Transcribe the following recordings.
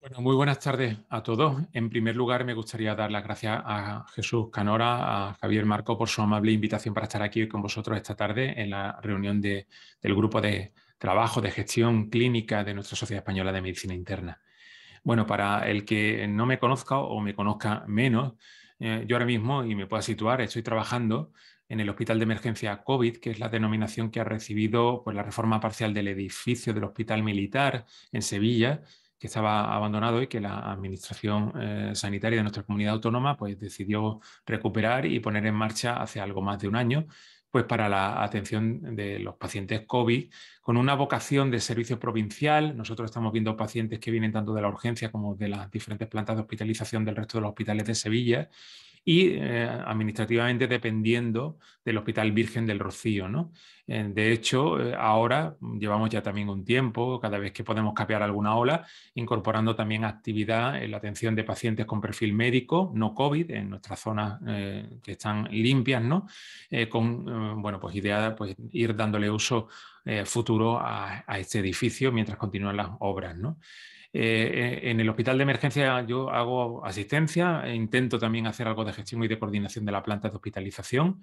Bueno, muy buenas tardes a todos. En primer lugar, me gustaría dar las gracias a Jesús Canora, a Javier Marco, por su amable invitación para estar aquí con vosotros esta tarde en la reunión del grupo de trabajo de gestión clínica de nuestra Sociedad Española de Medicina Interna. Bueno, para el que no me conozca o me conozca menos, eh, yo ahora mismo, y me pueda situar, estoy trabajando en el Hospital de Emergencia COVID, que es la denominación que ha recibido pues, la reforma parcial del edificio del Hospital Militar en Sevilla, que estaba abandonado y que la Administración eh, Sanitaria de nuestra comunidad autónoma pues, decidió recuperar y poner en marcha hace algo más de un año pues, para la atención de los pacientes COVID, con una vocación de servicio provincial. Nosotros estamos viendo pacientes que vienen tanto de la urgencia como de las diferentes plantas de hospitalización del resto de los hospitales de Sevilla y eh, administrativamente dependiendo del Hospital Virgen del Rocío. ¿no? Eh, de hecho, eh, ahora llevamos ya también un tiempo, cada vez que podemos capear alguna ola, incorporando también actividad en la atención de pacientes con perfil médico, no COVID, en nuestras zonas que están limpias, ¿no? con, bueno, pues idea pues ir dándole uso futuro a, a, este edificio mientras continúan las obras, ¿no? Eh, en el hospital de emergencia yo hago asistencia, e intento también hacer algo de gestión y de coordinación de la planta de hospitalización.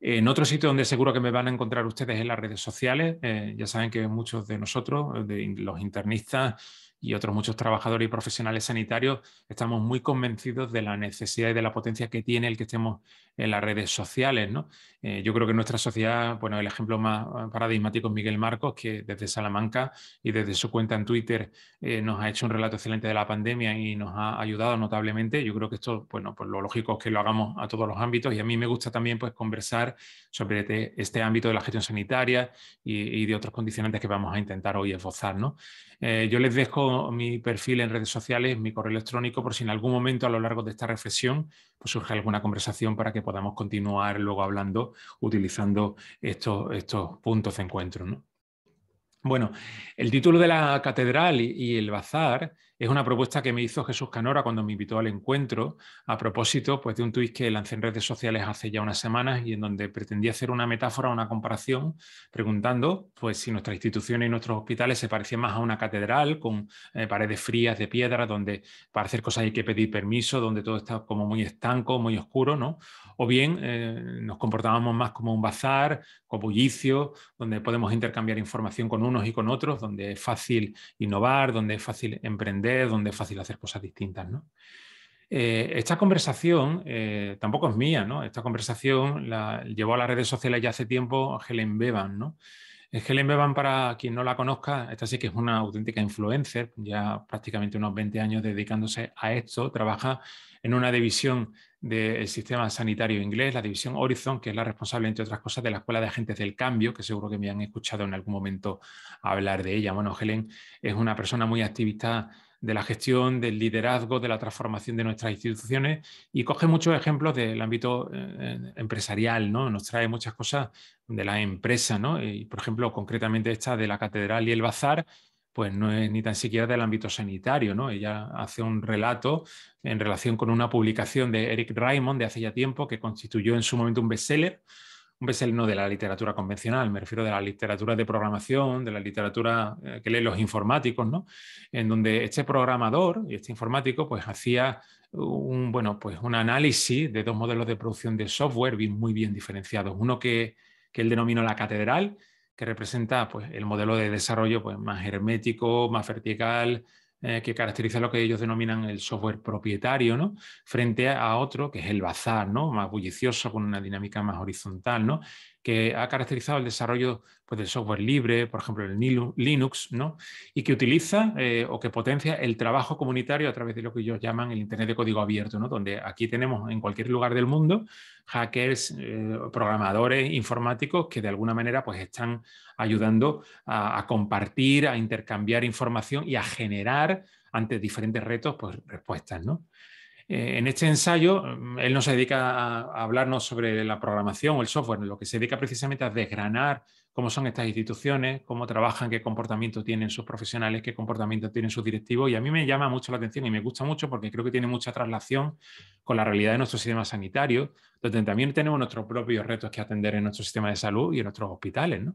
En otro sitio donde seguro que me van a encontrar ustedes en las redes sociales, eh, ya saben que muchos de nosotros, de los internistas y otros muchos trabajadores y profesionales sanitarios, estamos muy convencidos de la necesidad y de la potencia que tiene el que estemos en las redes sociales. ¿no? Eh, yo creo que nuestra sociedad, bueno, el ejemplo más eh, paradigmático es Miguel Marcos, que desde Salamanca y desde su cuenta en Twitter eh, nos ha hecho un relato excelente de la pandemia y nos ha ayudado notablemente. Yo creo que esto, bueno, pues lo lógico es que lo hagamos a todos los ámbitos y a mí me gusta también pues conversar sobre este ámbito de la gestión sanitaria y, de otros condicionantes que vamos a intentar hoy esbozar, ¿no? yo les dejo mi perfil en redes sociales, mi correo electrónico, por si en algún momento a lo largo de esta reflexión pues surge alguna conversación para que podamos continuar luego hablando utilizando estos, puntos de encuentro. Bueno, el título de la catedral y el bazar es una propuesta que me hizo Jesús Canora cuando me invitó al encuentro, a propósito pues, de un tuit que lancé en redes sociales hace ya unas semanas y en donde pretendía hacer una metáfora, una comparación, preguntando pues, si nuestras instituciones y nuestros hospitales se parecían más a una catedral con eh, paredes frías de piedra, donde para hacer cosas hay que pedir permiso, donde todo está como muy estanco, muy oscuro, ¿no? O bien eh, nos comportábamos más como un bazar, como bullicio, donde podemos intercambiar información con unos y con otros, donde es fácil innovar, donde es fácil emprender donde es fácil hacer cosas distintas, eh, esta conversación eh, tampoco es mía, ¿no? Esta conversación la llevó a las redes sociales ya hace tiempo Helen Bevan, ¿no? Helen Bevan, para quien no la conozca, esta sí que es una auténtica influencer, ya prácticamente unos 20 años dedicándose a esto, trabaja en una división del sistema sanitario inglés, la división Horizon, que es la responsable, entre otras cosas, de la Escuela de Agentes del Cambio, que seguro que me han escuchado en algún momento hablar de ella. Bueno, Helen es una persona muy activista de la gestión, del liderazgo, de la transformación de nuestras instituciones y coge muchos ejemplos del ámbito eh, eh, empresarial, ¿no? Nos trae muchas cosas de la empresa, ¿no? Y, por ejemplo, concretamente esta de la catedral y el bazar, pues no es ni tan siquiera del ámbito sanitario, ¿no? Ella hace un relato en relación con una publicación de Eric Raymond de hace ya tiempo que constituyó en su momento un bestseller, seller un no de la literatura convencional, me refiero de la literatura de programación, de la literatura eh, que leen los informáticos, ¿no? En donde este programador y este informático pues hacía un, bueno, pues un análisis de dos modelos de producción de software muy bien diferenciados. Uno que, que él denominó la catedral, que representa pues, el modelo de desarrollo pues, más hermético, más vertical, eh, que caracteriza lo que ellos denominan el software propietario, ¿no? frente a otro que es el bazar, ¿no? más bullicioso, con una dinámica más horizontal. ¿no? que ha caracterizado el desarrollo pues, del software libre, por ejemplo, el Linux, y que utiliza eh, o que potencia el trabajo comunitario a través de lo que ellos llaman el Internet de código abierto, donde aquí tenemos en cualquier lugar del mundo hackers, eh, programadores informáticos que de alguna manera pues, están ayudando a, compartir, a intercambiar información y a generar ante diferentes retos pues, respuestas. ¿no? Eh, en este ensayo, mm, él no se dedica a hablarnos sobre la programación o el software, lo que se dedica precisamente a desgranar cómo son estas instituciones, cómo trabajan, qué comportamiento tienen sus profesionales, qué comportamiento tienen sus directivos. Y a mí me llama mucho la atención y me gusta mucho porque creo que tiene mucha traslación con la realidad de nuestro sistema sanitario, donde también tenemos nuestros propios retos que atender en nuestro sistema de salud y en nuestros hospitales. ¿no?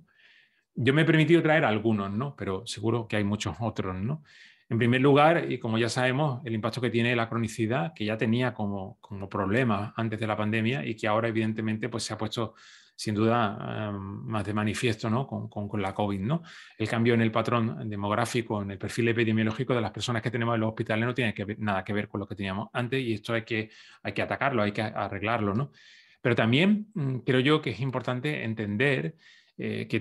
Yo me he permitido traer algunos, ¿no? pero seguro que hay muchos otros. ¿no? En primer lugar, y como ya sabemos, el impacto que tiene la cronicidad, que ya tenía como, como problema antes de la pandemia y que ahora evidentemente pues, se ha puesto sin duda em, más de manifiesto ¿no? con, la COVID. ¿no? El cambio en el patrón demográfico, en el perfil epidemiológico de las personas que tenemos en los hospitales no tiene nada que ver con lo que teníamos antes y esto hay que, hay que atacarlo, hay que arreglarlo. ¿no? Pero también mm, creo yo que es importante entender eh, que,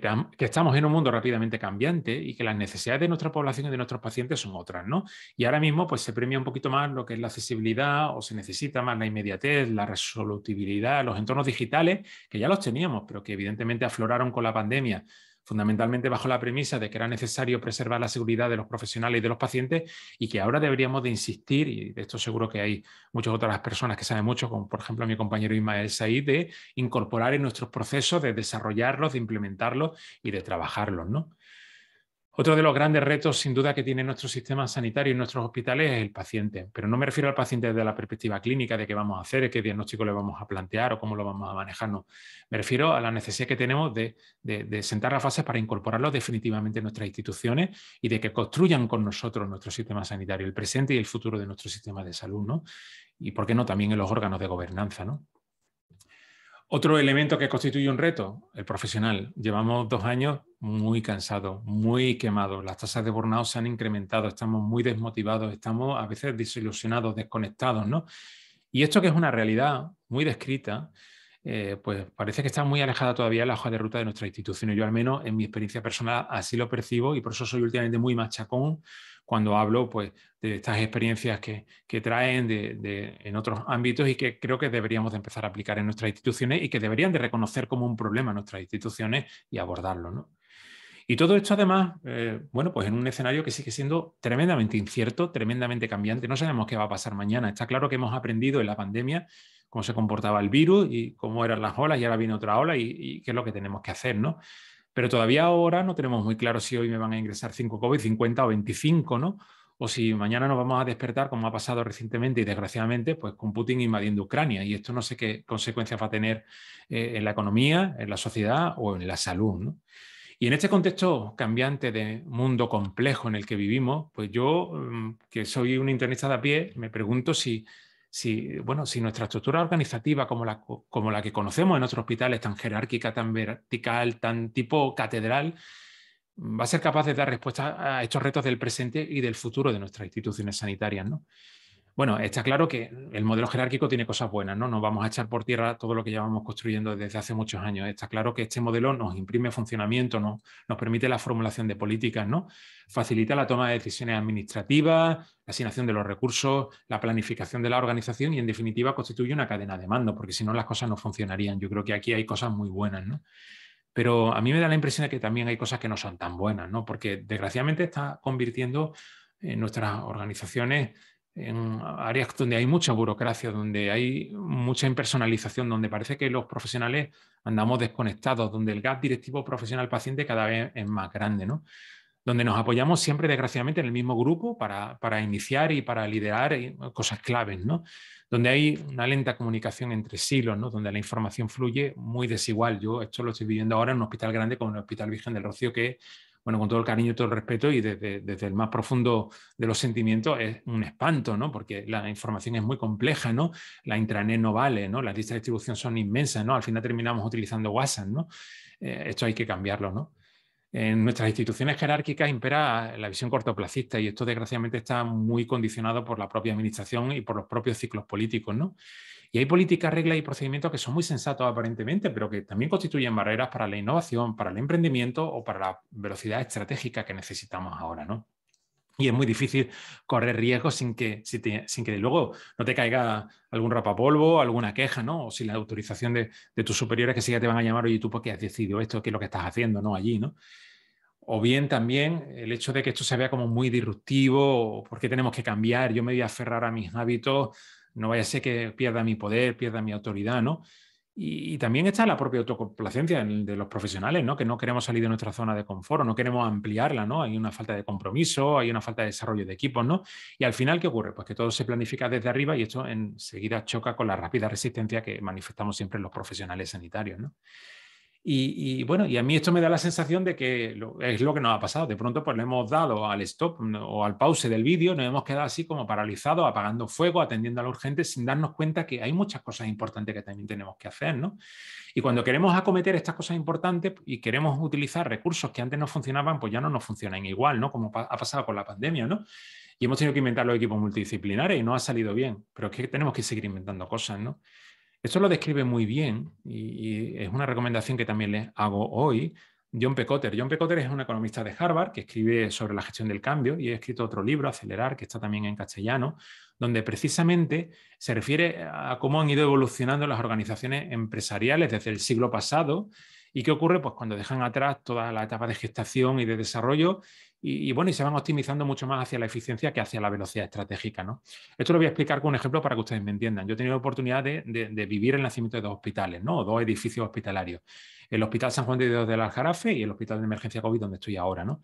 estamos en un mundo rápidamente cambiante y que las necesidades de nuestra población y de nuestros pacientes son otras, ¿no? Y ahora mismo pues se premia un poquito más lo que es la accesibilidad o se necesita más la inmediatez, la resolutibilidad, los entornos digitales, que ya los teníamos, pero que evidentemente afloraron con la pandemia fundamentalmente bajo la premisa de que era necesario preservar la seguridad de los profesionales y de los pacientes y que ahora deberíamos de insistir, y de esto seguro que hay muchas otras personas que saben mucho, como por ejemplo mi compañero Ismael Said, de incorporar en nuestros procesos, de desarrollarlos, de implementarlos y de trabajarlos, ¿no? Otro de los grandes retos, sin duda, que tiene nuestro sistema sanitario y nuestros hospitales es el paciente. Pero no me refiero al paciente desde la perspectiva clínica de qué vamos a hacer, qué diagnóstico le vamos a plantear o cómo lo vamos a manejar. No. Me refiero a la necesidad que tenemos de, sentar las fases para incorporarlo definitivamente en nuestras instituciones y de que construyan con nosotros nuestro sistema sanitario, el presente y el futuro de nuestro sistema de salud. ¿no? Y por qué no también en los órganos de gobernanza. ¿no? Otro elemento que constituye un reto, el profesional. Llevamos dos años muy cansados, muy quemados. Las tasas de burnout se han incrementado, estamos muy desmotivados, estamos a veces desilusionados, desconectados, ¿no? Y esto que es una realidad muy descrita, eh, pues parece que está muy alejada todavía la hoja de ruta de nuestra institución. Y yo al menos en mi experiencia personal así lo percibo y por eso soy últimamente muy machacón cuando hablo pues, de estas experiencias que, traen en otros ámbitos y que creo que deberíamos empezar a aplicar en nuestras instituciones y que deberían de reconocer como un problema nuestras instituciones y abordarlo. ¿no? Y todo esto además, eh, bueno, pues en un escenario que sigue siendo tremendamente incierto, tremendamente cambiante. No sabemos qué va a pasar mañana. Está claro que hemos aprendido en la pandemia cómo se comportaba el virus y cómo eran las olas y ahora viene otra ola y, y qué es lo que tenemos que hacer, ¿no? Pero todavía ahora no tenemos muy claro si hoy me van a ingresar 5 COVID, 50 o 25, ¿no? O si mañana nos vamos a despertar, como ha pasado recientemente y desgraciadamente, pues con Putin invadiendo Ucrania. Y esto no sé qué consecuencias va a tener eh, en la economía, en la sociedad o en la salud, ¿no? Y en este contexto cambiante de mundo complejo en el que vivimos, pues yo, mm, que soy un internista de a pie, me pregunto si si, bueno, si nuestra estructura organizativa como la, como la que conocemos en otros hospitales, tan jerárquica, tan vertical, tan tipo catedral, va a ser capaz de dar respuesta a estos retos del presente y del futuro de nuestras instituciones sanitarias. ¿no? Bueno, está claro que el modelo jerárquico tiene cosas buenas, ¿no? No vamos a echar por tierra todo lo que llevamos construyendo desde hace muchos años. Está claro que este modelo nos imprime funcionamiento, ¿no? nos permite la formulación de políticas, ¿no? Facilita la toma de decisiones administrativas, la asignación de los recursos, la planificación de la organización y, en definitiva, constituye una cadena de mando, porque si no las cosas no funcionarían. Yo creo que aquí hay cosas muy buenas, ¿no? Pero a mí me da la impresión de que también hay cosas que no son tan buenas, ¿no? Porque desgraciadamente está convirtiendo eh, nuestras organizaciones en áreas donde hay mucha burocracia, donde hay mucha impersonalización, donde parece que los profesionales andamos desconectados, donde el gap directivo profesional-paciente cada vez es más grande, ¿no? donde nos apoyamos siempre, desgraciadamente, en el mismo grupo para, iniciar y para liderar eh, cosas claves, ¿no? donde hay una lenta comunicación entre silos, ¿no? donde la información fluye muy desigual. Yo esto lo estoy viviendo ahora en un hospital grande como el Hospital Virgen del Rocío, que bueno, con todo el cariño y todo el respeto y desde, el más profundo de los sentimientos es un espanto, ¿no? Porque la información es muy compleja, ¿no? La intranet no vale, ¿no? Las listas de distribución son inmensas, ¿no? Al final terminamos utilizando WhatsApp, ¿no? Eh, esto hay que cambiarlo, ¿no? En nuestras instituciones jerárquicas impera la visión cortoplacista y esto desgraciadamente está muy condicionado por la propia administración y por los propios ciclos políticos, ¿no? Y hay políticas, reglas y procedimientos que son muy sensatos aparentemente, pero que también constituyen barreras para la innovación, para el emprendimiento o para la velocidad estratégica que necesitamos ahora, ¿no? Y es muy difícil correr riesgos sin que, luego no te caiga algún rapapolvo, alguna queja, ¿no? O si la autorización de, de tus superiores que siga te van a llamar, oye, tú por qué has decidido esto, qué es lo que estás haciendo, ¿no? Allí, ¿no? O bien también el hecho de que esto se vea como muy disruptivo, o por qué tenemos que cambiar, yo me voy a aferrar a mis hábitos, no vaya a ser que pierda mi poder, pierda mi autoridad, ¿no? Y, también está la propia autocomplacencia de los profesionales, ¿no? Que no queremos salir de nuestra zona de confort o no queremos ampliarla, ¿no? Hay una falta de compromiso, hay una falta de desarrollo de equipos, ¿no? Y al final, ¿qué ocurre? Pues que todo se planifica desde arriba y esto enseguida choca con la rápida resistencia que manifestamos siempre los profesionales sanitarios, ¿no? Y, bueno, y a mí esto me da la sensación de que es lo que nos ha pasado. De pronto, pues le hemos dado al stop o al pause del vídeo, nos hemos quedado así como paralizados, apagando fuego, atendiendo a lo urgente, sin darnos cuenta que hay muchas cosas importantes que también tenemos que hacer, ¿no? Y cuando queremos acometer estas cosas importantes y queremos utilizar recursos que antes no funcionaban, pues ya no nos funcionan igual, ¿no? Como ha pasado con la pandemia, ¿no? Y hemos tenido que inventar los equipos multidisciplinares y no ha salido bien, pero es que tenemos que seguir inventando cosas, ¿no? Esto lo describe muy bien y, es una recomendación que también les hago hoy. John Pecotter. John Pecotter es un economista de Harvard que escribe sobre la gestión del cambio y ha escrito otro libro, Acelerar, que está también en castellano, donde precisamente se refiere a cómo han ido evolucionando las organizaciones empresariales desde el siglo pasado ¿Y qué ocurre? Pues cuando dejan atrás toda la etapa de gestación y de desarrollo y, bueno, y se van optimizando mucho más hacia la eficiencia que hacia la velocidad estratégica. ¿no? Esto lo voy a explicar con un ejemplo para que ustedes me entiendan. Yo he tenido la oportunidad de, vivir el nacimiento de dos hospitales, ¿no? dos edificios hospitalarios. El Hospital San Juan de Dios la Aljarafe y el Hospital de Emergencia COVID, donde estoy ahora. ¿no?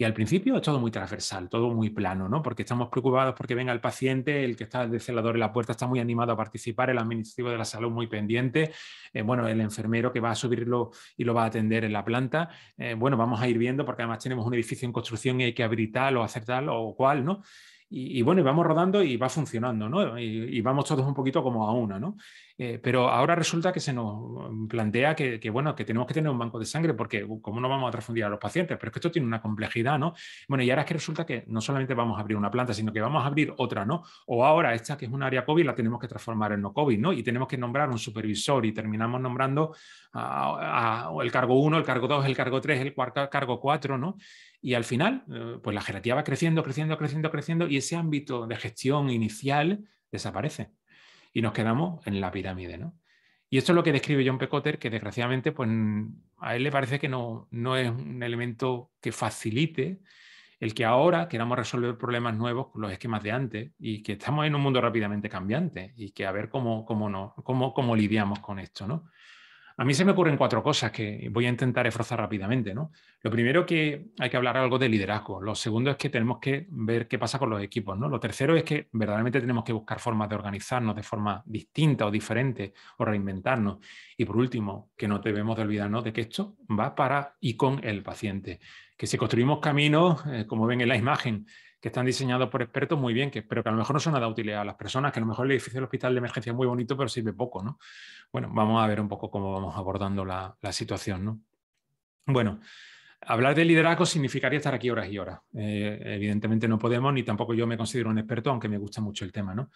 Y al principio es todo muy transversal, todo muy plano, ¿no? Porque estamos preocupados porque venga el paciente, el que está de celador en la puerta está muy animado a participar, el administrativo de la salud muy pendiente, eh, bueno, el enfermero que va a subirlo y lo va a atender en la planta. Eh, bueno, vamos a ir viendo porque además tenemos un edificio en construcción y hay que habilitarlo, hacer tal o cual, ¿no? y, bueno, y vamos rodando y va funcionando, ¿no? Y, vamos todos un poquito como a una, ¿no? Eh, pero ahora resulta que se nos plantea que, bueno, que tenemos que tener un banco de sangre porque uh, cómo no vamos a transfundir a los pacientes, pero es que esto tiene una complejidad, ¿no? Bueno, y ahora es que resulta que no solamente vamos a abrir una planta, sino que vamos a abrir otra, ¿no? O ahora esta que es un área COVID la tenemos que transformar en no COVID, ¿no? Y tenemos que nombrar un supervisor y terminamos nombrando el cargo 1, el cargo 2, el cargo 3, el cargo 4, ¿no? Y al final, eh, pues la jerarquía va creciendo, creciendo, creciendo, creciendo y ese ámbito de gestión inicial desaparece. Y nos quedamos en la pirámide, ¿no? Y esto es lo que describe John Pecotter, que desgraciadamente pues, a él le parece que no, es un elemento que facilite el que ahora queramos resolver problemas nuevos con los esquemas de antes y que estamos en un mundo rápidamente cambiante y que a ver cómo, cómo, cómo lidiamos con esto. ¿no? A mí se me ocurren cuatro cosas que voy a intentar esforzar rápidamente. Lo primero que hay que hablar algo de liderazgo. Lo segundo es que tenemos que ver qué pasa con los equipos. ¿no? Lo tercero es que verdaderamente tenemos que buscar formas de organizarnos de forma distinta o diferente o reinventarnos. Y por último, que no debemos de olvidarnos de que esto va para y con el paciente. Que si construimos caminos, eh, como ven en la imagen, que están diseñados por expertos muy bien, que, pero que a lo mejor no son nada útiles a las personas, que a lo mejor el edificio del hospital de emergencia es muy bonito, pero sirve poco, ¿no? Bueno, vamos a ver un poco cómo vamos abordando la, situación, ¿no? Bueno, hablar de liderazgo significaría estar aquí horas y horas. Eh, evidentemente no podemos, ni tampoco yo me considero un experto, aunque me gusta mucho el tema, ¿no?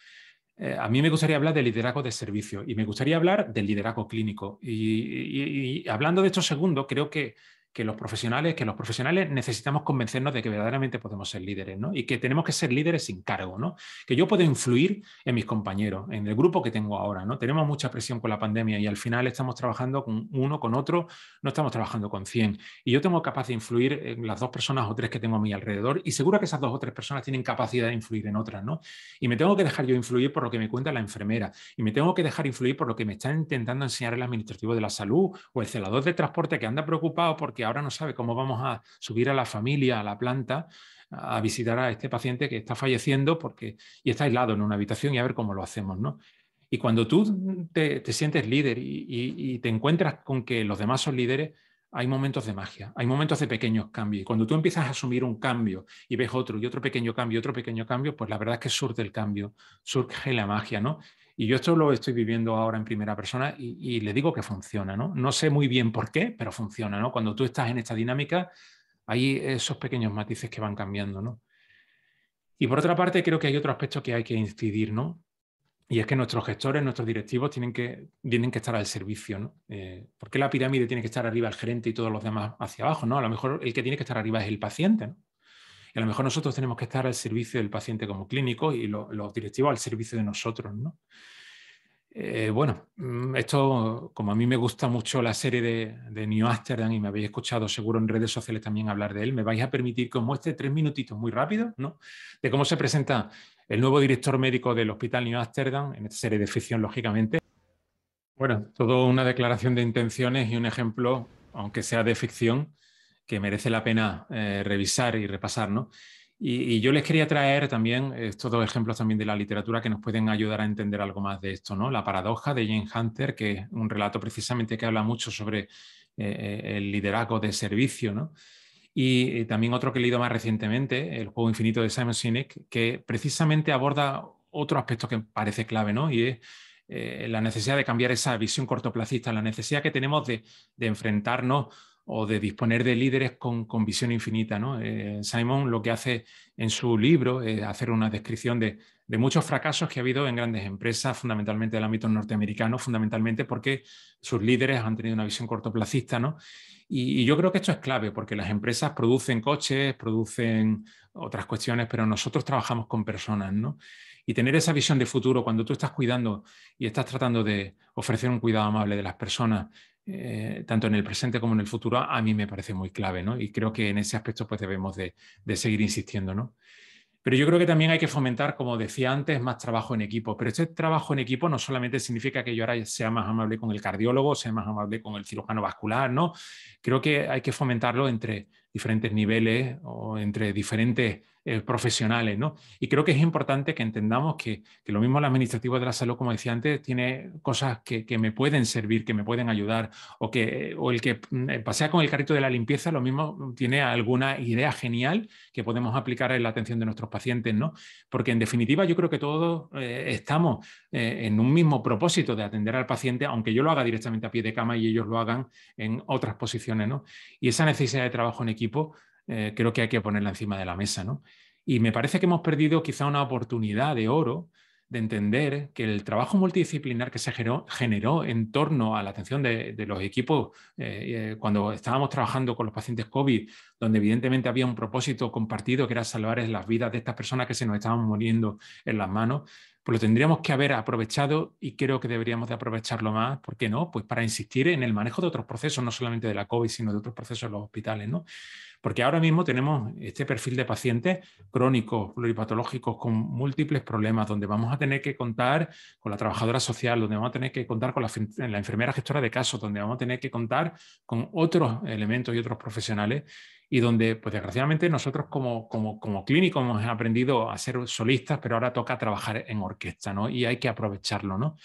Eh, a mí me gustaría hablar de liderazgo de servicio y me gustaría hablar del liderazgo clínico. y hablando de esto segundo, creo que que los profesionales, que los profesionales necesitamos convencernos de que verdaderamente podemos ser líderes, ¿no? Y que tenemos que ser líderes sin cargo, ¿no? Que yo puedo influir en mis compañeros, en el grupo que tengo ahora, ¿no? Tenemos mucha presión con la pandemia y al final estamos trabajando con uno, con otro, no estamos trabajando con 100. Y yo tengo capacidad de influir en las dos personas o tres que tengo a mi alrededor y seguro que esas dos o tres personas tienen capacidad de influir en otras, ¿no? Y me tengo que dejar yo influir por lo que me cuenta la enfermera y me tengo que dejar influir por lo que me está intentando enseñar el administrativo de la salud o el celador de transporte que anda preocupado porque ahora no sabe cómo vamos a subir a la familia, a la planta, a visitar a este paciente que está falleciendo porque, y está aislado en una habitación y a ver cómo lo hacemos, ¿no? Y cuando tú te, sientes líder y, y, te encuentras con que los demás son líderes, hay momentos de magia, hay momentos de pequeños cambios. Y cuando tú empiezas a asumir un cambio y ves otro y otro pequeño cambio y otro pequeño cambio, pues la verdad es que surge el cambio, surge la magia, ¿no? Y yo esto lo estoy viviendo ahora en primera persona y, le digo que funciona, ¿no? No sé muy bien por qué, pero funciona, ¿no? Cuando tú estás en esta dinámica, hay esos pequeños matices que van cambiando, ¿no? Y por otra parte, creo que hay otro aspecto que hay que incidir, ¿no? Y es que nuestros gestores, nuestros directivos tienen que, tienen que estar al servicio, ¿no? Eh, la pirámide tiene que estar arriba el gerente y todos los demás hacia abajo, ¿no? A lo mejor el que tiene que estar arriba es el paciente, ¿no? Y a lo mejor nosotros tenemos que estar al servicio del paciente como clínico y los directivos al servicio de nosotros, ¿no? Eh, bueno, mm, esto, como a mí me gusta mucho la serie de, New Amsterdam y me habéis escuchado seguro en redes sociales también hablar de él, me vais a permitir que os muestre tres minutitos muy rápido, ¿no? De cómo se presenta el nuevo director médico del Hospital New Amsterdam, en esta serie de ficción, lógicamente. Bueno, todo una declaración de intenciones y un ejemplo, aunque sea de ficción, que merece la pena eh, revisar y repasar. ¿no? Y, yo les quería traer también estos dos ejemplos también de la literatura que nos pueden ayudar a entender algo más de esto. ¿no? La paradoja de Jane Hunter, que es un relato precisamente que habla mucho sobre eh, eh, el liderazgo de servicio. ¿no? Y también otro que he leído más recientemente, El juego infinito de Simon Sinek, que precisamente aborda otro aspecto que parece clave, ¿no? Y es la necesidad de cambiar esa visión cortoplacista, la necesidad que tenemos de, de enfrentarnos o de disponer de líderes con, visión infinita. ¿no? Eh, Simon lo que hace en su libro es hacer una descripción de, muchos fracasos que ha habido en grandes empresas, fundamentalmente del ámbito norteamericano, fundamentalmente porque sus líderes han tenido una visión cortoplacista. Y, yo creo que esto es clave, porque las empresas producen coches, producen otras cuestiones, pero nosotros trabajamos con personas. y tener esa visión de futuro cuando tú estás cuidando y estás tratando de ofrecer un cuidado amable de las personas eh, tanto en el presente como en el futuro, a mí me parece muy clave, ¿no? Y creo que en ese aspecto pues debemos de, seguir insistiendo, ¿no? Pero yo creo que también hay que fomentar, como decía antes, más trabajo en equipo. Pero este trabajo en equipo no solamente significa que yo ahora sea más amable con el cardiólogo, sea más amable con el cirujano vascular, ¿no? Creo que hay que fomentarlo entre diferentes niveles o entre diferentes eh, profesionales, ¿no? Y creo que es importante que entendamos que, lo mismo el administrativo de la salud, como decía antes, tiene cosas que, me pueden servir, que me pueden ayudar, o, que, el que mm, eh, pasea con el carrito de la limpieza, lo mismo tiene alguna idea genial que podemos aplicar en la atención de nuestros pacientes, ¿no? Porque en definitiva yo creo que todos eh, estamos en un mismo propósito de atender al paciente, aunque yo lo haga directamente a pie de cama y ellos lo hagan en otras posiciones, ¿no? Y esa necesidad de trabajo en equipo eh, creo que hay que ponerla encima de la mesa. Y me parece que hemos perdido quizá una oportunidad de oro de entender que el trabajo multidisciplinar que se generó, en torno a la atención de, los equipos eh, eh, cuando estábamos trabajando con los pacientes COVID, donde evidentemente había un propósito compartido que era salvar las vidas de estas personas que se nos estaban muriendo en las manos, pues lo tendríamos que haber aprovechado y creo que deberíamos de aprovecharlo más, ¿por qué no? Pues para insistir en el manejo de otros procesos, no solamente de la COVID, sino de otros procesos en los hospitales, ¿no? Porque ahora mismo tenemos este perfil de pacientes crónicos, pluripatológicos, con múltiples problemas, donde vamos a tener que contar con la trabajadora social, donde vamos a tener que contar con la, la enfermera gestora de casos, donde vamos a tener que contar con otros elementos y otros profesionales y donde, pues desgraciadamente, nosotros como, como, clínico hemos aprendido a ser solistas, pero ahora toca trabajar en orquesta, ¿no? Y hay que aprovecharlo, ¿no?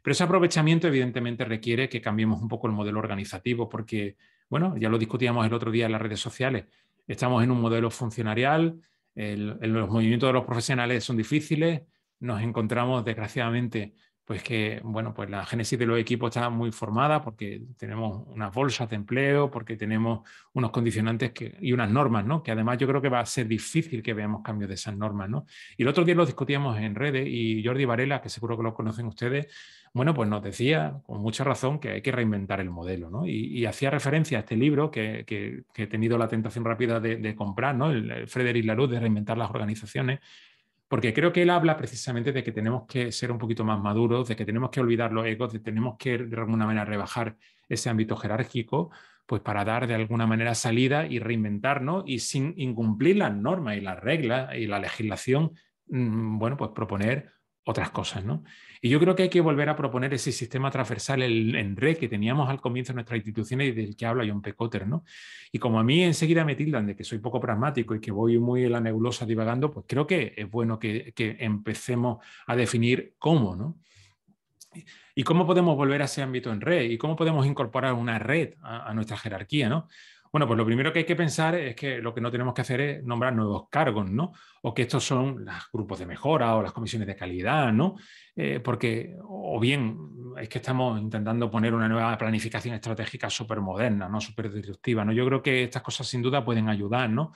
Pero ese aprovechamiento evidentemente requiere que cambiemos un poco el modelo organizativo, porque, bueno, ya lo discutíamos el otro día en las redes sociales, estamos en un modelo funcionarial, los movimientos de los profesionales son difíciles, nos encontramos desgraciadamente pues que, bueno, pues la génesis de los equipos está muy formada porque tenemos unas bolsas de empleo, porque tenemos unos condicionantes que, y unas normas, ¿no? Que además yo creo que va a ser difícil que veamos cambios de esas normas, ¿no? Y el otro día lo discutíamos en redes y Jordi Varela, que seguro que lo conocen ustedes, bueno, pues nos decía con mucha razón que hay que reinventar el modelo, ¿no? Y, hacía referencia a este libro que, que, he tenido la tentación rápida de, comprar, ¿no? El, Frederic Frederick de Reinventar las Organizaciones, porque creo que él habla precisamente de que tenemos que ser un poquito más maduros, de que tenemos que olvidar los egos, de que tenemos que de alguna manera rebajar ese ámbito jerárquico, pues para dar de alguna manera salida y reinventarnos y sin incumplir las normas y las reglas y la legislación, mm, bueno, pues proponer otras cosas, ¿no? Y yo creo que hay que volver a proponer ese sistema transversal en red que teníamos al comienzo de nuestras instituciones y del que habla John Pecotter, ¿no? Y como a mí enseguida me tildan de que soy poco pragmático y que voy muy en la nebulosa divagando, pues creo que es bueno que, que empecemos a definir cómo, ¿no? ¿Y cómo podemos volver a ese ámbito en red? ¿Y cómo podemos incorporar una red a, a nuestra jerarquía? ¿no? Bueno, pues lo primero que hay que pensar es que lo que no tenemos que hacer es nombrar nuevos cargos, ¿no? O que estos son los grupos de mejora o las comisiones de calidad, ¿no? Eh, porque, o bien, es que estamos intentando poner una nueva planificación estratégica súper moderna, ¿no? Súper disruptiva, ¿no? Yo creo que estas cosas sin duda pueden ayudar, ¿no?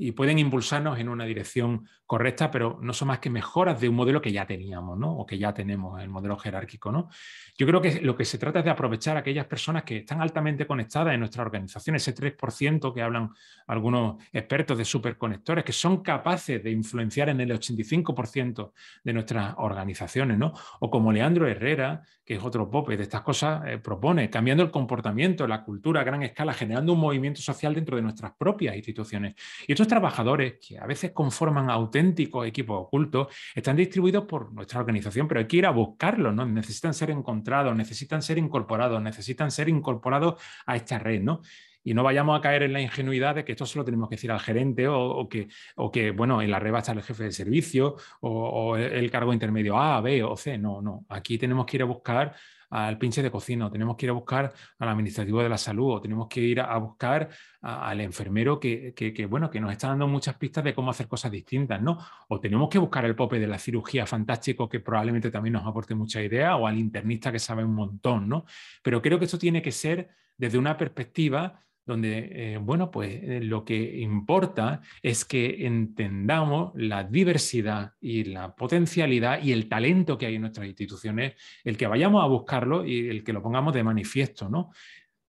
y pueden impulsarnos en una dirección correcta, pero no son más que mejoras de un modelo que ya teníamos, ¿no? O que ya tenemos, el modelo jerárquico, ¿no? Yo creo que lo que se trata es de aprovechar aquellas personas que están altamente conectadas en nuestra organización, ese 3% que hablan algunos expertos de superconectores, que son capaces de influenciar en el 85% de nuestras organizaciones, ¿no? O como Leandro Herrera, que es otro pope de estas cosas, eh, propone, cambiando el comportamiento, la cultura a gran escala, generando un movimiento social dentro de nuestras propias instituciones. Y esto trabajadores, que a veces conforman auténticos equipos ocultos, están distribuidos por nuestra organización, pero hay que ir a buscarlos, ¿no? Necesitan ser encontrados, necesitan ser incorporados, necesitan ser incorporados a esta red, ¿no? y no vayamos a caer en la ingenuidad de que esto solo tenemos que decir al gerente o, que, o que, bueno, en la red va a estar el jefe de servicio o el cargo intermedio A, B o C. No, no. Aquí tenemos que ir a buscar al pinche de cocina, o tenemos que ir a buscar al administrativo de la salud, o tenemos que ir a, buscar al enfermero que, que, bueno, que nos está dando muchas pistas de cómo hacer cosas distintas, ¿no? O tenemos que buscar el pope de la cirugía fantástico que probablemente también nos aporte mucha idea, o al internista que sabe un montón, ¿no? Pero creo que eso tiene que ser desde una perspectiva donde, eh, bueno, pues eh, lo que importa es que entendamos la diversidad y la potencialidad y el talento que hay en nuestras instituciones, el que vayamos a buscarlo y el que lo pongamos de manifiesto, ¿no?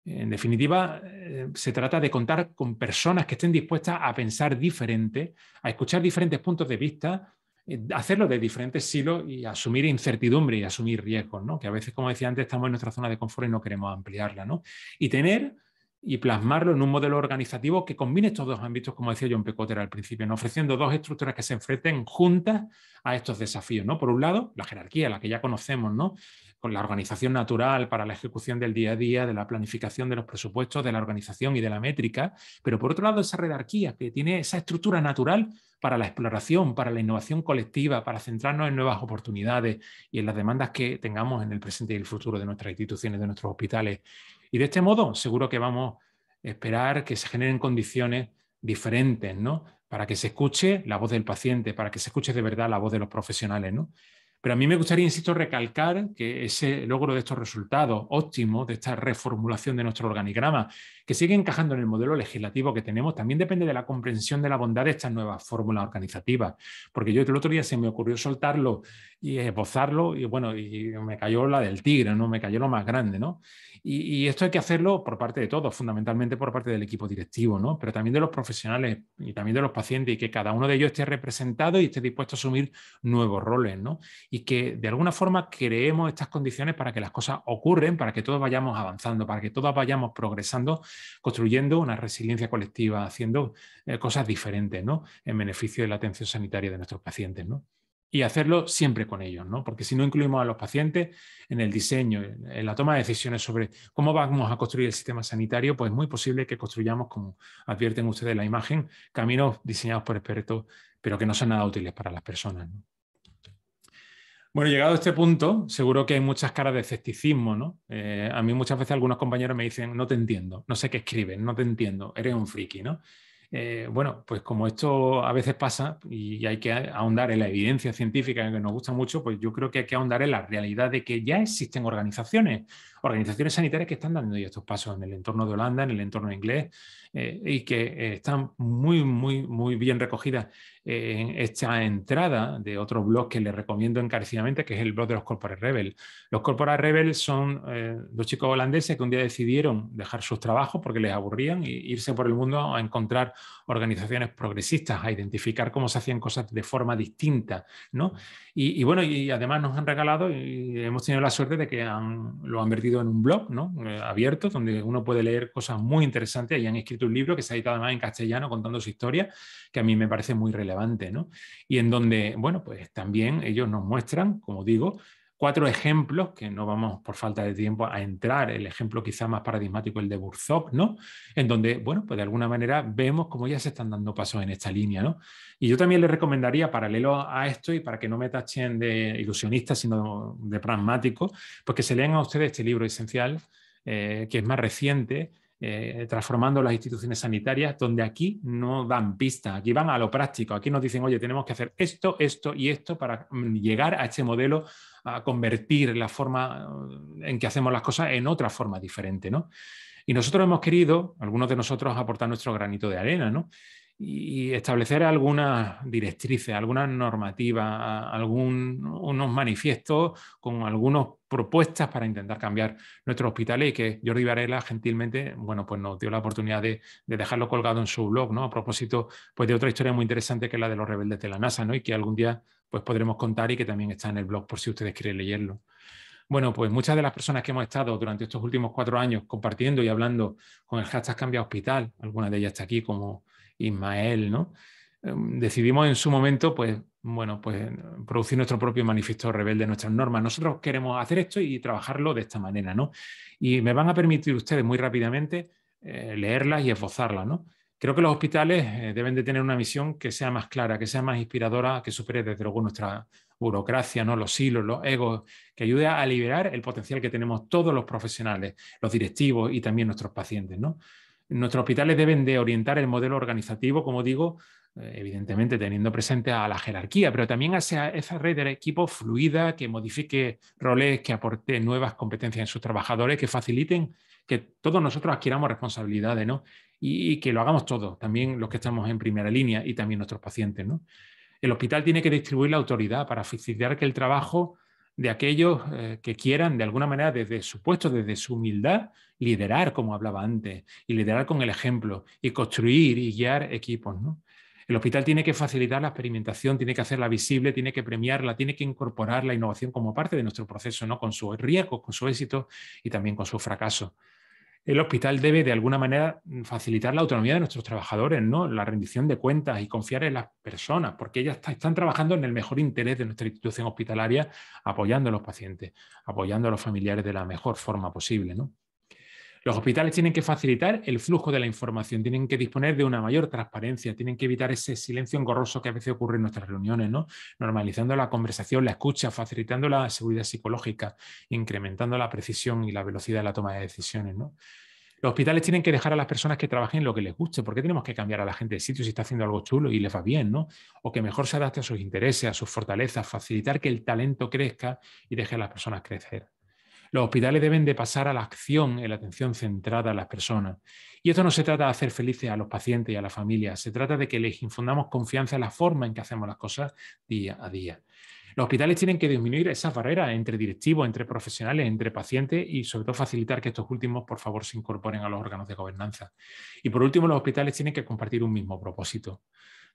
En definitiva, eh, se trata de contar con personas que estén dispuestas a pensar diferente, a escuchar diferentes puntos de vista, hacerlo de diferentes silos y asumir incertidumbre y asumir riesgos, ¿no? que a veces, como decía antes, estamos en nuestra zona de confort y no queremos ampliarla. ¿no? Y tener y plasmarlo en un modelo organizativo que combine estos dos ámbitos, como decía John Pecotter al principio, ofreciendo dos estructuras que se enfrenten juntas a estos desafíos. ¿no? Por un lado, la jerarquía, la que ya conocemos, ¿no? con la organización natural para la ejecución del día a día, de la planificación de los presupuestos, de la organización y de la métrica, pero por otro lado esa redarquía que tiene esa estructura natural para la exploración, para la innovación colectiva, para centrarnos en nuevas oportunidades y en las demandas que tengamos en el presente y el futuro de nuestras instituciones, de nuestros hospitales. Y de este modo seguro que vamos a esperar que se generen condiciones diferentes, ¿no? Para que se escuche la voz del paciente, para que se escuche de verdad la voz de los profesionales, ¿no? Pero a mí me gustaría, insisto, recalcar que ese logro de estos resultados óptimos, de esta reformulación de nuestro organigrama que sigue encajando en el modelo legislativo que tenemos, también depende de la comprensión de la bondad de estas nuevas fórmulas organizativas. Porque yo el otro día se me ocurrió soltarlo y esbozarlo y bueno, y me cayó la del tigre, ¿no? Me cayó lo más grande, ¿no? Y, esto hay que hacerlo por parte de todos, fundamentalmente por parte del equipo directivo, ¿no? Pero también de los profesionales y también de los pacientes y que cada uno de ellos esté representado y esté dispuesto a asumir nuevos roles, ¿no? Y que de alguna forma creemos estas condiciones para que las cosas ocurren, para que todos vayamos avanzando, para que todos vayamos progresando construyendo una resiliencia colectiva, haciendo eh, cosas diferentes, ¿no? En beneficio de la atención sanitaria de nuestros pacientes, ¿no? y hacerlo siempre con ellos, ¿no? Porque si no incluimos a los pacientes en el diseño, en la toma de decisiones sobre cómo vamos a construir el sistema sanitario, pues es muy posible que construyamos, como advierten ustedes en la imagen, caminos diseñados por expertos, pero que no son nada útiles para las personas. Bueno, llegado a este punto, seguro que hay muchas caras de escepticismo, ¿no? Eh, a mí muchas veces algunos compañeros me dicen, no te entiendo, no sé qué escriben, no te entiendo, eres un friki, ¿no? Eh, bueno, pues como esto a veces pasa y hay que ahondar en la evidencia científica que nos gusta mucho, pues yo creo que hay que ahondar en la realidad de que ya existen organizaciones, organizaciones sanitarias que están dando estos pasos en el entorno de Holanda, en el entorno inglés, eh, y que eh, están muy, muy, muy bien recogidas eh, en esta entrada de otro blog que les recomiendo encarecidamente, que es el blog de los Corporate Rebel. Los Corporate Rebel son dos chicos holandeses que un día decidieron dejar sus trabajos porque les aburrían e irse por el mundo a encontrar organizaciones progresistas, a identificar cómo se hacían cosas de forma distinta, ¿no? Y, bueno, y además nos han regalado y hemos tenido la suerte de que lo han vertido en un blog ¿no? Eh, abierto donde uno puede leer cosas muy interesantes y han escrito un libro que se ha editado además en castellano contando su historia, que a mí me parece muy relevante. ¿no? Y en donde, bueno, pues también ellos nos muestran, como digo, cuatro ejemplos, que no vamos por falta de tiempo a entrar, el ejemplo quizá más paradigmático, el de Burzok ¿no? En donde, bueno, pues de alguna manera vemos cómo ya se están dando pasos en esta línea, ¿no? Y yo también le recomendaría, paralelo a esto, y para que no me tachen de ilusionista, sino de pragmático, pues que se lean a ustedes este libro esencial, eh, que es más reciente, eh, transformando las instituciones sanitarias, donde aquí no dan pistas, aquí van a lo práctico, aquí nos dicen, oye, tenemos que hacer esto, esto y esto para mm, llegar a este modelo, a convertir la forma mm, en que hacemos las cosas en otra forma diferente, ¿no? Y nosotros hemos querido, algunos de nosotros, aportar nuestro granito de arena, ¿no? y establecer algunas directrices, algunas normativas, algún, unos manifiestos con algunas propuestas para intentar cambiar nuestro hospital y que Jordi Varela gentilmente, bueno, pues nos dio la oportunidad de, dejarlo colgado en su blog, ¿no? A propósito, pues de otra historia muy interesante que es la de los rebeldes de la NASA, ¿no? Y que algún día pues podremos contar y que también está en el blog por si ustedes quieren leerlo. Bueno, pues muchas de las personas que hemos estado durante estos últimos cuatro años compartiendo y hablando con el hashtag Cambia Hospital, alguna de ellas está aquí como Ismael, ¿no? Em, decidimos en su momento, pues, bueno, pues producir nuestro propio manifiesto rebelde, nuestras normas. Nosotros queremos hacer esto y trabajarlo de esta manera, ¿no? Y me van a permitir ustedes muy rápidamente eh, leerlas y esbozarlas, ¿no? Creo que los hospitales eh, deben de tener una misión que sea más clara, que sea más inspiradora, que supere desde luego nuestra burocracia, ¿no? los hilos, los egos, que ayude a liberar el potencial que tenemos todos los profesionales, los directivos y también nuestros pacientes. ¿no? Nuestros hospitales deben de orientar el modelo organizativo, como digo, eh, evidentemente teniendo presente a la jerarquía, pero también a esa red de equipo fluida que modifique roles, que aporte nuevas competencias en sus trabajadores, que faciliten que todos nosotros adquiramos responsabilidades, ¿no? Y, que lo hagamos todos, también los que estamos en primera línea y también nuestros pacientes, El hospital tiene que distribuir la autoridad para facilitar que el trabajo de aquellos eh, que quieran, de alguna manera, desde su puesto, desde su humildad, liderar, como hablaba antes, y liderar con el ejemplo, y construir y guiar equipos. El hospital tiene que facilitar la experimentación, tiene que hacerla visible, tiene que premiarla, tiene que incorporar la innovación como parte de nuestro proceso, ¿no? con sus riesgos, con su éxito y también con su fracaso el hospital debe de alguna manera facilitar la autonomía de nuestros trabajadores, ¿no? la rendición de cuentas y confiar en las personas, porque ellas están trabajando en el mejor interés de nuestra institución hospitalaria, apoyando a los pacientes, apoyando a los familiares de la mejor forma posible. ¿no? Los hospitales tienen que facilitar el flujo de la información, tienen que disponer de una mayor transparencia, tienen que evitar ese silencio engorroso que a veces ocurre en nuestras reuniones, ¿no? normalizando la conversación, la escucha, facilitando la seguridad psicológica, incrementando la precisión y la velocidad de la toma de decisiones. Los hospitales tienen que dejar a las personas que trabajen lo que les guste. ¿Por qué tenemos que cambiar a la gente de sitio si está haciendo algo chulo y les va bien, O que mejor se adapte a sus intereses, a sus fortalezas, facilitar que el talento crezca y deje a las personas crecer. Los hospitales deben de pasar a la acción, en la atención centrada a las personas. Y esto no se trata de hacer felices a los pacientes y a las familias, se trata de que les infundamos confianza en la forma en que hacemos las cosas día a día. Los hospitales tienen que disminuir esas barreras entre directivos, entre profesionales, entre pacientes y sobre todo facilitar que estos últimos, por favor, se incorporen a los órganos de gobernanza. Y por último, los hospitales tienen que compartir un mismo propósito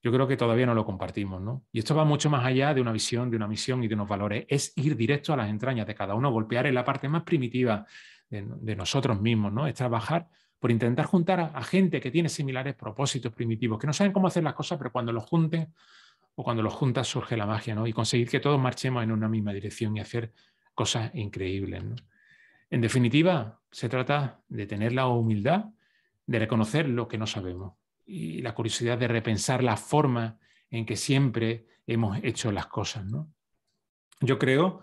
yo creo que todavía no lo compartimos, Y esto va mucho más allá de una visión, de una misión y de unos valores. Es ir directo a las entrañas de cada uno, golpear en la parte más primitiva de, nosotros mismos, ¿no? Es trabajar por intentar juntar a, gente que tiene similares propósitos primitivos, que no saben cómo hacer las cosas, pero cuando los junten o cuando los juntas surge la magia, Y conseguir que todos marchemos en una misma dirección y hacer cosas increíbles, En definitiva, se trata de tener la humildad de reconocer lo que no sabemos y la curiosidad de repensar la forma en que siempre hemos hecho las cosas. ¿no? Yo creo,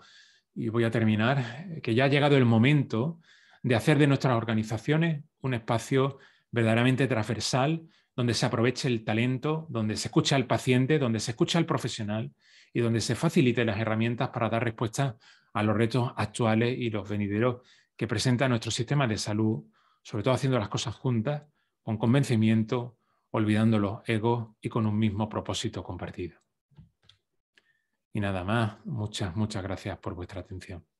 y voy a terminar, que ya ha llegado el momento de hacer de nuestras organizaciones un espacio verdaderamente transversal, donde se aproveche el talento, donde se escucha al paciente, donde se escucha al profesional y donde se faciliten las herramientas para dar respuesta a los retos actuales y los venideros que presenta nuestro sistema de salud, sobre todo haciendo las cosas juntas, con convencimiento, olvidando los egos y con un mismo propósito compartido. Y nada más, muchas, muchas gracias por vuestra atención.